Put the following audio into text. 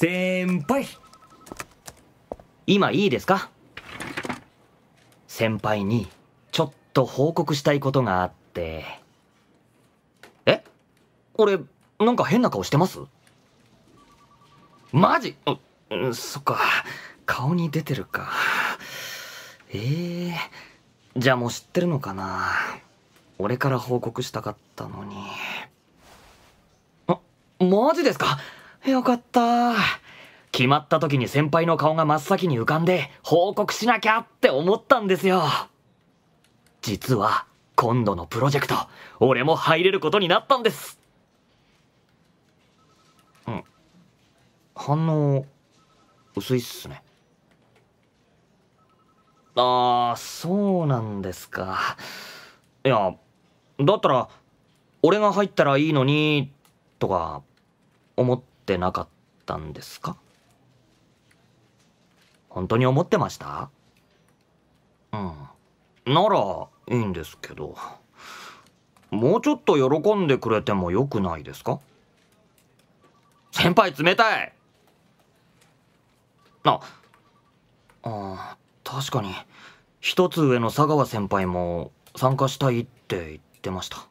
先輩今いいですか先輩にちょっと報告したいことがあって。え俺、なんか変な顔してますマジう、そっか。顔に出てるか。ええー、じゃあもう知ってるのかな俺から報告したかったのに。あ、マジですかよかった。決まった時に先輩の顔が真っ先に浮かんで報告しなきゃって思ったんですよ。実は今度のプロジェクト、俺も入れることになったんです。うん。反応、薄いっすね。ああ、そうなんですか。いや、だったら、俺が入ったらいいのに、とか、思っってなかったんですか本当に思ってましたうん。なら、いいんですけど。もうちょっと喜んでくれてもよくないですか先輩冷たいあ、あ確かに、一つ上の佐川先輩も参加したいって言ってました。